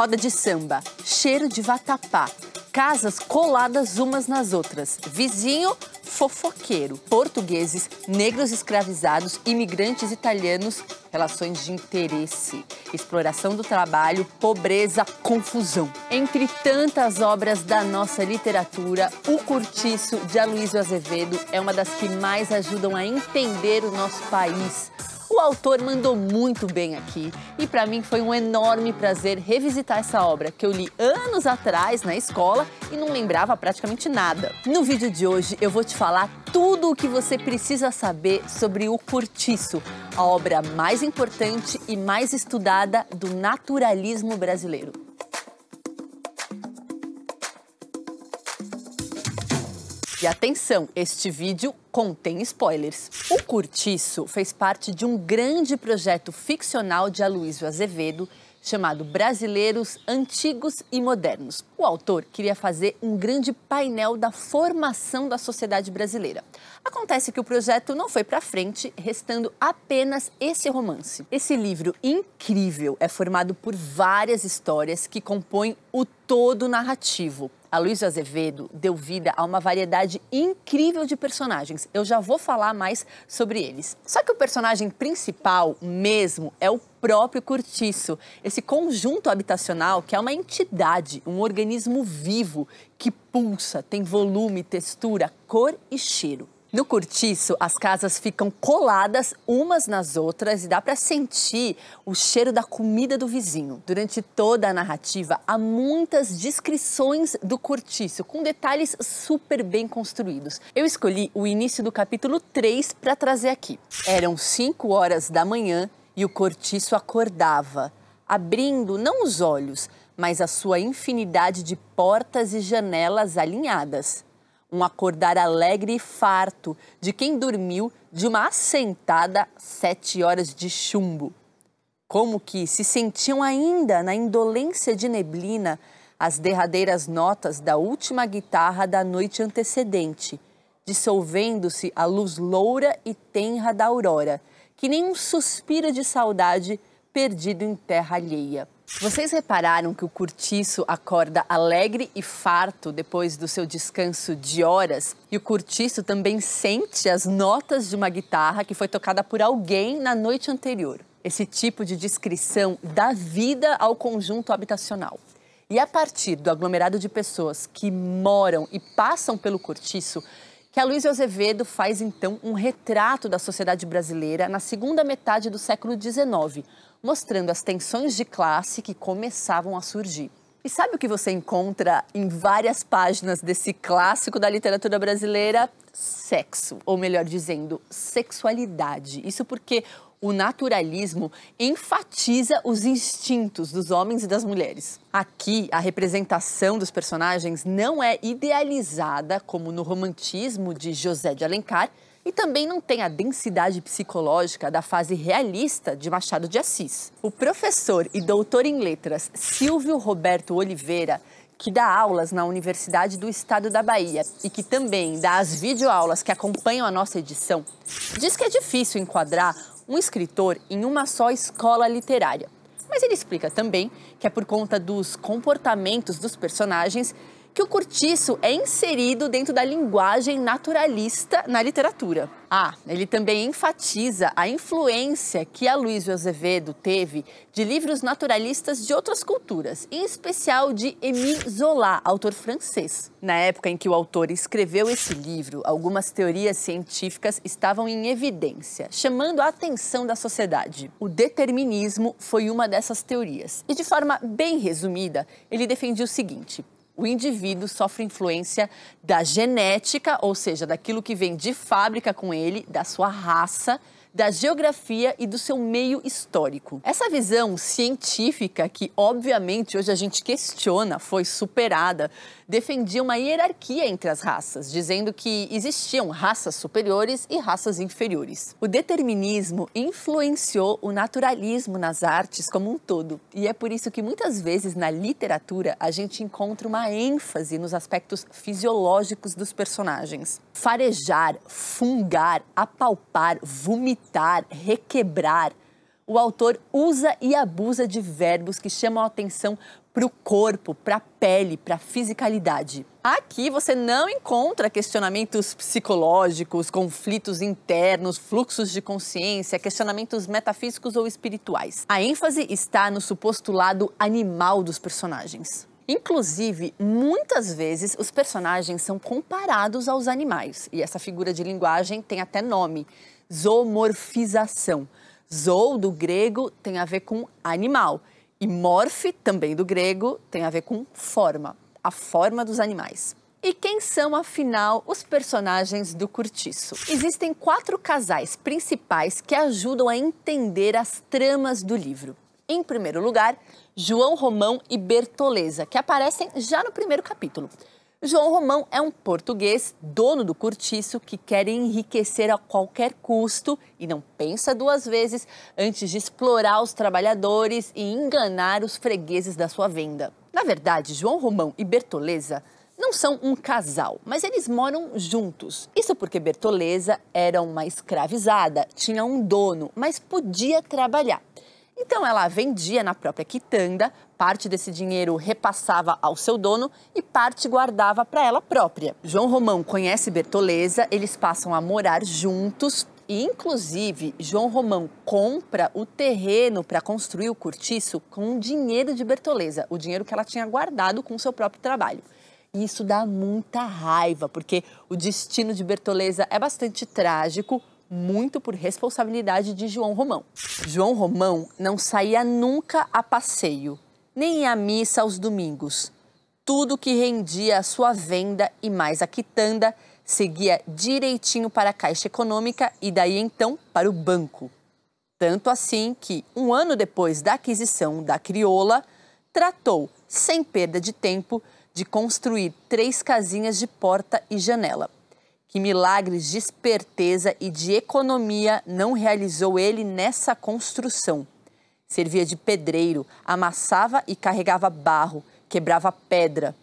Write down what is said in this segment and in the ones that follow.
roda de samba, cheiro de vatapá, casas coladas umas nas outras, vizinho fofoqueiro, portugueses, negros escravizados, imigrantes italianos, relações de interesse, exploração do trabalho, pobreza, confusão. Entre tantas obras da nossa literatura, O Curtiço de Aloysio Azevedo é uma das que mais ajudam a entender o nosso país, o autor mandou muito bem aqui e para mim foi um enorme prazer revisitar essa obra que eu li anos atrás na escola e não lembrava praticamente nada. No vídeo de hoje eu vou te falar tudo o que você precisa saber sobre O Cortiço, a obra mais importante e mais estudada do naturalismo brasileiro. E atenção, este vídeo contém spoilers. O Curtiço fez parte de um grande projeto ficcional de Aloysio Azevedo, chamado Brasileiros Antigos e Modernos. O autor queria fazer um grande painel da formação da sociedade brasileira. Acontece que o projeto não foi para frente, restando apenas esse romance. Esse livro incrível é formado por várias histórias que compõem o todo narrativo. A Luísa Azevedo deu vida a uma variedade incrível de personagens. Eu já vou falar mais sobre eles. Só que o personagem principal mesmo é o próprio Curtiço, esse conjunto habitacional que é uma entidade, um organismo vivo que pulsa, tem volume, textura, cor e cheiro. No cortiço, as casas ficam coladas umas nas outras e dá para sentir o cheiro da comida do vizinho. Durante toda a narrativa, há muitas descrições do cortiço, com detalhes super bem construídos. Eu escolhi o início do capítulo 3 para trazer aqui. Eram 5 horas da manhã e o cortiço acordava, abrindo não os olhos, mas a sua infinidade de portas e janelas alinhadas um acordar alegre e farto de quem dormiu de uma assentada sete horas de chumbo. Como que se sentiam ainda na indolência de neblina as derradeiras notas da última guitarra da noite antecedente, dissolvendo-se a luz loura e tenra da aurora, que nem um suspiro de saudade perdido em terra alheia. Vocês repararam que o curtiço acorda alegre e farto depois do seu descanso de horas? E o curtiço também sente as notas de uma guitarra que foi tocada por alguém na noite anterior. Esse tipo de descrição dá vida ao conjunto habitacional. E a partir do aglomerado de pessoas que moram e passam pelo curtiço, que a Luísa Azevedo faz então um retrato da sociedade brasileira na segunda metade do século XIX, mostrando as tensões de classe que começavam a surgir. E sabe o que você encontra em várias páginas desse clássico da literatura brasileira? Sexo, ou melhor dizendo, sexualidade. Isso porque o naturalismo enfatiza os instintos dos homens e das mulheres. Aqui, a representação dos personagens não é idealizada como no romantismo de José de Alencar e também não tem a densidade psicológica da fase realista de Machado de Assis. O professor e doutor em letras Silvio Roberto Oliveira que dá aulas na Universidade do Estado da Bahia e que também dá as videoaulas que acompanham a nossa edição, diz que é difícil enquadrar um escritor em uma só escola literária. Mas ele explica também que é por conta dos comportamentos dos personagens que o cortiço é inserido dentro da linguagem naturalista na literatura. Ah, ele também enfatiza a influência que Aloysio Azevedo teve de livros naturalistas de outras culturas, em especial de Émile Zola, autor francês. Na época em que o autor escreveu esse livro, algumas teorias científicas estavam em evidência, chamando a atenção da sociedade. O determinismo foi uma dessas teorias. E de forma bem resumida, ele defendia o seguinte: o indivíduo sofre influência da genética, ou seja, daquilo que vem de fábrica com ele, da sua raça da geografia e do seu meio histórico. Essa visão científica, que obviamente hoje a gente questiona, foi superada, defendia uma hierarquia entre as raças, dizendo que existiam raças superiores e raças inferiores. O determinismo influenciou o naturalismo nas artes como um todo, e é por isso que muitas vezes na literatura a gente encontra uma ênfase nos aspectos fisiológicos dos personagens. Farejar, fungar, apalpar, vomitar, imitar, requebrar. O autor usa e abusa de verbos que chamam a atenção para o corpo, para a pele, para a fisicalidade. Aqui você não encontra questionamentos psicológicos, conflitos internos, fluxos de consciência, questionamentos metafísicos ou espirituais. A ênfase está no suposto lado animal dos personagens. Inclusive, muitas vezes os personagens são comparados aos animais, e essa figura de linguagem tem até nome zoomorfização. Zoo, do grego, tem a ver com animal. E morfe, também do grego, tem a ver com forma, a forma dos animais. E quem são, afinal, os personagens do Curtiço? Existem quatro casais principais que ajudam a entender as tramas do livro. Em primeiro lugar, João Romão e Bertoleza, que aparecem já no primeiro capítulo. João Romão é um português, dono do cortiço, que quer enriquecer a qualquer custo e não pensa duas vezes antes de explorar os trabalhadores e enganar os fregueses da sua venda. Na verdade, João Romão e Bertoleza não são um casal, mas eles moram juntos. Isso porque Bertoleza era uma escravizada, tinha um dono, mas podia trabalhar. Então ela vendia na própria quitanda Parte desse dinheiro repassava ao seu dono e parte guardava para ela própria. João Romão conhece Bertoleza, eles passam a morar juntos. E, inclusive, João Romão compra o terreno para construir o cortiço com o dinheiro de Bertoleza, o dinheiro que ela tinha guardado com o seu próprio trabalho. E isso dá muita raiva, porque o destino de Bertoleza é bastante trágico, muito por responsabilidade de João Romão. João Romão não saía nunca a passeio, nem ia à missa aos domingos. Tudo que rendia a sua venda e mais a quitanda seguia direitinho para a Caixa Econômica e daí então para o banco. Tanto assim que, um ano depois da aquisição da crioula, tratou, sem perda de tempo, de construir três casinhas de porta e janela. Que milagres de esperteza e de economia não realizou ele nessa construção! servia de pedreiro, amassava e carregava barro, quebrava pedra.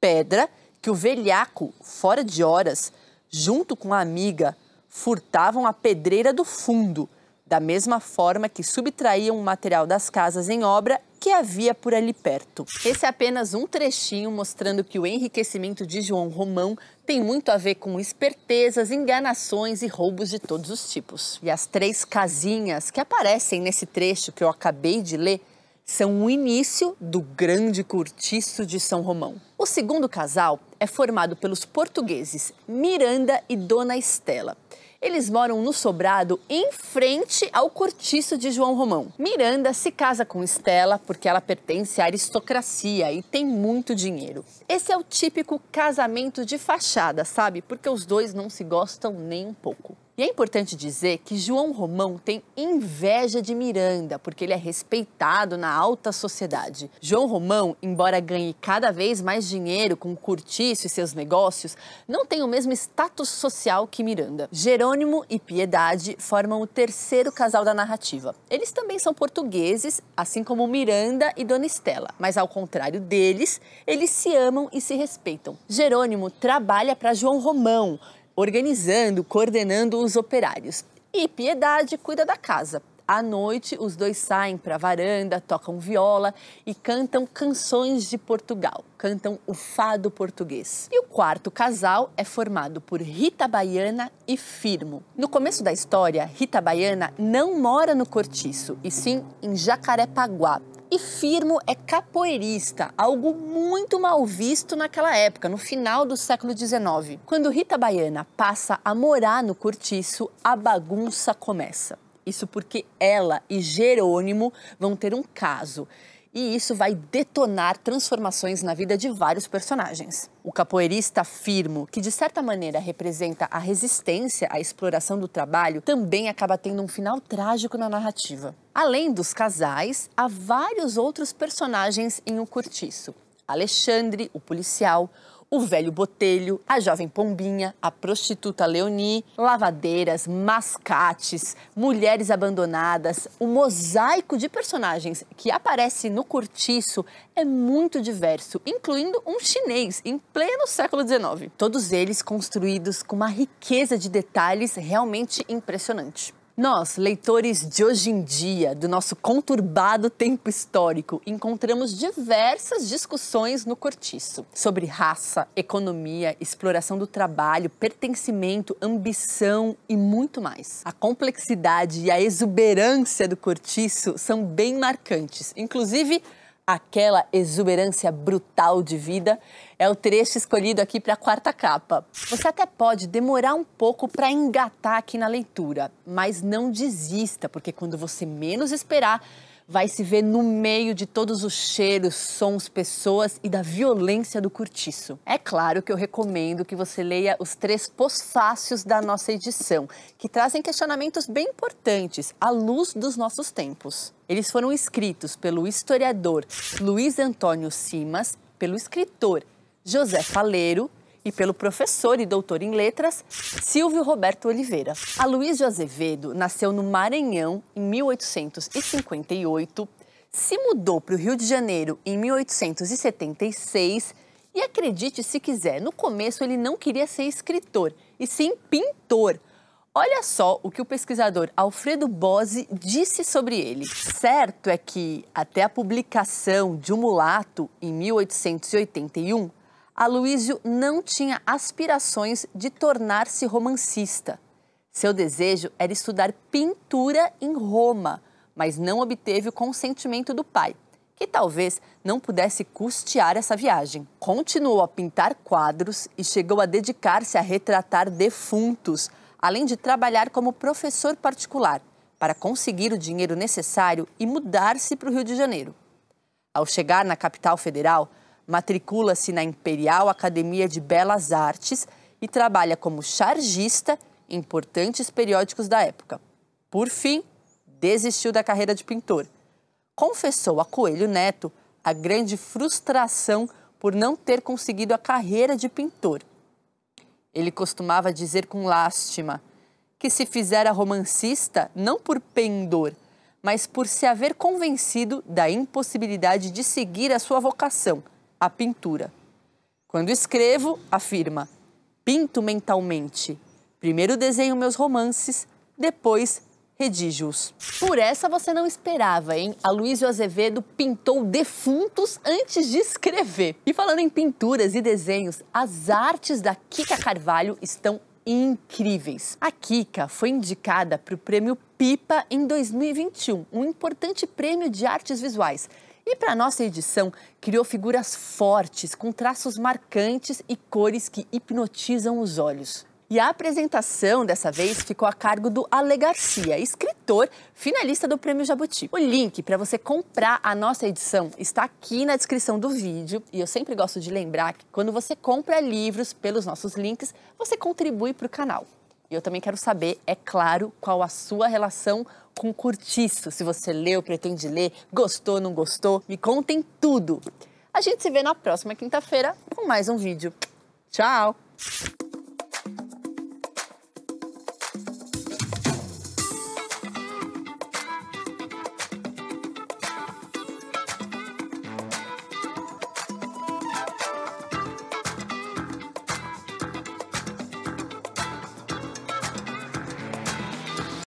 Pedra que o velhaco, fora de horas, junto com a amiga, furtavam a pedreira do fundo, da mesma forma que subtraíam o material das casas em obra que havia por ali perto. Esse é apenas um trechinho mostrando que o enriquecimento de João Romão tem muito a ver com espertezas, enganações e roubos de todos os tipos. E as três casinhas que aparecem nesse trecho que eu acabei de ler são o início do grande cortiço de São Romão. O segundo casal é formado pelos portugueses Miranda e Dona Estela. Eles moram no sobrado em frente ao cortiço de João Romão. Miranda se casa com Estela porque ela pertence à aristocracia e tem muito dinheiro. Esse é o típico casamento de fachada, sabe? Porque os dois não se gostam nem um pouco. E é importante dizer que João Romão tem inveja de Miranda, porque ele é respeitado na alta sociedade. João Romão, embora ganhe cada vez mais dinheiro com o Curtiço e seus negócios, não tem o mesmo status social que Miranda. Jerônimo e Piedade formam o terceiro casal da narrativa. Eles também são portugueses, assim como Miranda e Dona Estela, mas ao contrário deles, eles se amam e se respeitam. Jerônimo trabalha para João Romão, organizando, coordenando os operários. E Piedade cuida da casa. À noite, os dois saem para a varanda, tocam viola e cantam canções de Portugal, cantam o fado português. E o quarto casal é formado por Rita Baiana e Firmo. No começo da história, Rita Baiana não mora no cortiço, e sim em Jacarepaguá, e Firmo é capoeirista, algo muito mal visto naquela época, no final do século XIX. Quando Rita Baiana passa a morar no cortiço, a bagunça começa. Isso porque ela e Jerônimo vão ter um caso e isso vai detonar transformações na vida de vários personagens. O capoeirista Firmo, que de certa maneira representa a resistência à exploração do trabalho, também acaba tendo um final trágico na narrativa. Além dos casais, há vários outros personagens em O um Alexandre, o policial, o velho botelho, a jovem pombinha, a prostituta Leoni, lavadeiras, mascates, mulheres abandonadas. O mosaico de personagens que aparece no cortiço é muito diverso, incluindo um chinês em pleno século XIX. Todos eles construídos com uma riqueza de detalhes realmente impressionante. Nós, leitores de hoje em dia, do nosso conturbado tempo histórico, encontramos diversas discussões no cortiço sobre raça, economia, exploração do trabalho, pertencimento, ambição e muito mais. A complexidade e a exuberância do cortiço são bem marcantes, inclusive aquela exuberância brutal de vida é o trecho escolhido aqui para a quarta capa. Você até pode demorar um pouco para engatar aqui na leitura, mas não desista, porque quando você menos esperar, vai se ver no meio de todos os cheiros, sons, pessoas e da violência do cortiço. É claro que eu recomendo que você leia os três posfácios da nossa edição, que trazem questionamentos bem importantes à luz dos nossos tempos. Eles foram escritos pelo historiador Luiz Antônio Simas, pelo escritor José Faleiro e pelo professor e doutor em letras Silvio Roberto Oliveira. A Luiz de Azevedo nasceu no Maranhão em 1858, se mudou para o Rio de Janeiro em 1876 e acredite se quiser, no começo ele não queria ser escritor, e sim pintor. Olha só o que o pesquisador Alfredo Bose disse sobre ele. Certo é que, até a publicação de O Mulato, em 1881, Aloísio não tinha aspirações de tornar-se romancista. Seu desejo era estudar pintura em Roma, mas não obteve o consentimento do pai, que talvez não pudesse custear essa viagem. Continuou a pintar quadros e chegou a dedicar-se a retratar defuntos, além de trabalhar como professor particular, para conseguir o dinheiro necessário e mudar-se para o Rio de Janeiro. Ao chegar na capital federal, Matricula-se na Imperial Academia de Belas Artes e trabalha como chargista em importantes periódicos da época. Por fim, desistiu da carreira de pintor. Confessou a Coelho Neto a grande frustração por não ter conseguido a carreira de pintor. Ele costumava dizer com lástima que se fizera romancista não por pendor, mas por se haver convencido da impossibilidade de seguir a sua vocação – a pintura. Quando escrevo, afirma, pinto mentalmente. Primeiro desenho meus romances, depois redijo-os. Por essa você não esperava, hein? A Aloysio Azevedo pintou defuntos antes de escrever. E falando em pinturas e desenhos, as artes da Kika Carvalho estão incríveis. A Kika foi indicada para o prêmio PIPA em 2021, um importante prêmio de artes visuais. E para nossa edição, criou figuras fortes, com traços marcantes e cores que hipnotizam os olhos. E a apresentação dessa vez ficou a cargo do Ale Garcia, escritor, finalista do Prêmio Jabuti. O link para você comprar a nossa edição está aqui na descrição do vídeo. E eu sempre gosto de lembrar que quando você compra livros pelos nossos links, você contribui para o canal. E eu também quero saber, é claro, qual a sua relação com Curtiço. Se você leu, pretende ler, gostou, não gostou, me contem tudo. A gente se vê na próxima quinta-feira com mais um vídeo. Tchau!